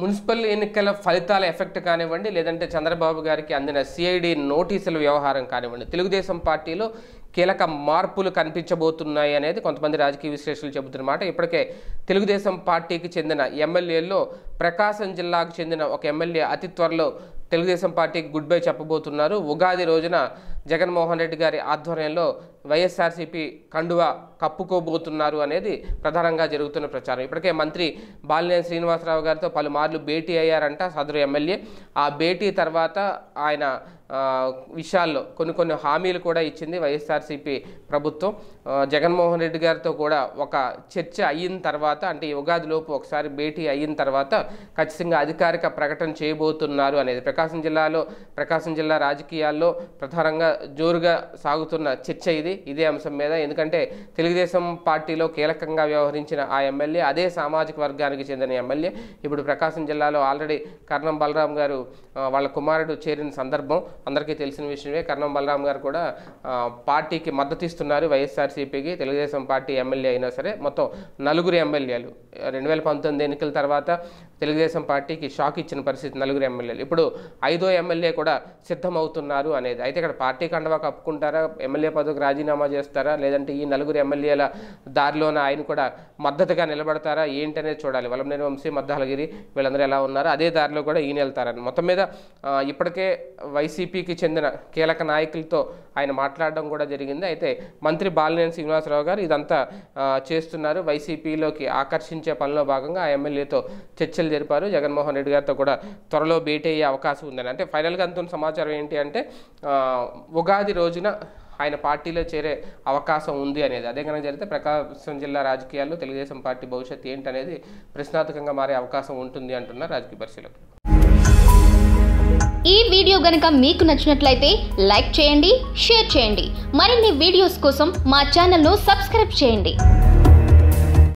municipal ఎన్నికల ఫలితాల effect కానివ్వండి లేదంటే చంద్రబాబు గారికి అందిన సిఐడి నోటీసుల వ్యవహారం కానివ్వండి తెలుగుదేశం పార్టీలో కీలక మార్పులు కనిపించబోతున్నాయి అనేది కొంతమంది రాజకీయ విశ్లేషకులు చెబుతున్నమాట ఇప్పటికే తెలుగుదేశం పార్టీకి చెందిన ఎమ్మెల్యేల్లో ప్రకాశం జిల్లాకు చెందిన ఒక ఎమ్మెల్యే అతి త్వరలో తెలుగుదేశం పార్టీకి గుడ్ బై చెప్పబోతున్నారు ఉగాది రోజున జగన్మోహన్ రెడ్డి గారి ఆధ్వర్యంలో వైఎస్ఆర్సీపీ కండువ కప్పుకోబోతున్నారు అనేది ప్రధానంగా జరుగుతున్న ప్రచారం ఇప్పటికే మంత్రి బాలినేని శ్రీనివాసరావు గారితో పలుమార్లు భేటీ అయ్యారంట సదరు ఎమ్మెల్యే ఆ భేటీ తర్వాత ఆయన విషయాల్లో కొన్ని కొన్ని హామీలు కూడా ఇచ్చింది వైఎస్ఆర్సీపీ ప్రభుత్వం జగన్మోహన్ రెడ్డి గారితో కూడా ఒక చర్చ అయిన తర్వాత అంటే యుగాదిలోపు ఒకసారి భేటీ అయిన తర్వాత ఖచ్చితంగా అధికారిక ప్రకటన చేయబోతున్నారు అనేది ప్రకాశం జిల్లాలో ప్రకాశం జిల్లా రాజకీయాల్లో ప్రధానంగా జోరుగా సాగుతున్న చర్చ ఇది ఇదే అంశం మీద ఎందుకంటే తెలుగుదేశం పార్టీలో కీలకంగా వ్యవహరించిన ఆ ఎమ్మెల్యే అదే సామాజిక వర్గానికి చెందిన ఎమ్మెల్యే ఇప్పుడు ప్రకాశం జిల్లాలో ఆల్రెడీ కర్ణం బలరాం గారు వాళ్ళ కుమారుడు చేరిన సందర్భం అందరికీ తెలిసిన విషయమే కర్ణం బలరాం గారు కూడా పార్టీకి మద్దతిస్తున్నారు వైఎస్ఆర్సీపీకి తెలుగుదేశం పార్టీ ఎమ్మెల్యే అయినా సరే మొత్తం నలుగురు ఎమ్మెల్యేలు రెండు వేల పంతొమ్మిది ఎన్నికల తర్వాత తెలుగుదేశం పార్టీకి షాక్ ఇచ్చిన పరిస్థితి నలుగురు ఎమ్మెల్యేలు ఇప్పుడు ఐదో ఎమ్మెల్యే కూడా సిద్ధమవుతున్నారు అనేది అయితే ఇక్కడ పార్టీ కండవా కప్పుకుంటారా ఎమ్మెల్యే పదవికి రాజీనామా చేస్తారా లేదంటే ఈ నలుగురు ఎమ్మెల్యేల దారిలోన ఆయన కూడా మద్దతుగా నిలబడతారా ఏంటనేది చూడాలి వలంనేని వంశీ మద్దాలగిరి వీళ్ళందరూ ఎలా ఉన్నారో అదే దారిలో కూడా ఈయన వెళ్తారని మొత్తం మీద ఇప్పటికే వైసీపీకి చెందిన కీలక నాయకులతో ఆయన మాట్లాడడం కూడా జరిగింది అయితే మంత్రి బాలినేని శ్రీనివాసరావు గారు ఇదంతా చేస్తున్నారు వైసీపీలోకి ఆకర్షించే పనిలో భాగంగా ఆ ఎమ్మెల్యేతో చర్చలు చర్చలు జరిపారు జగన్మోహన్ రెడ్డి గారితో కూడా త్వరలో భేటీ అయ్యే అవకాశం ఉందని అంటే ఫైనల్గా అందుతున్న సమాచారం ఏంటి అంటే ఉగాది రోజున ఆయన పార్టీలో చేరే అవకాశం ఉంది అనేది అదే కనుక జరిగితే ప్రకాశం జిల్లా రాజకీయాల్లో తెలుగుదేశం పార్టీ భవిష్యత్తు ఏంటనేది ప్రశ్నార్థకంగా మారే అవకాశం ఉంటుంది అంటున్నారు రాజకీయ పరిశీలకులు ఈ వీడియో గనక మీకు నచ్చినట్లయితే లైక్ చేయండి షేర్ చేయండి మరిన్ని వీడియోస్ కోసం మా ఛానల్ను సబ్స్క్రైబ్ చేయండి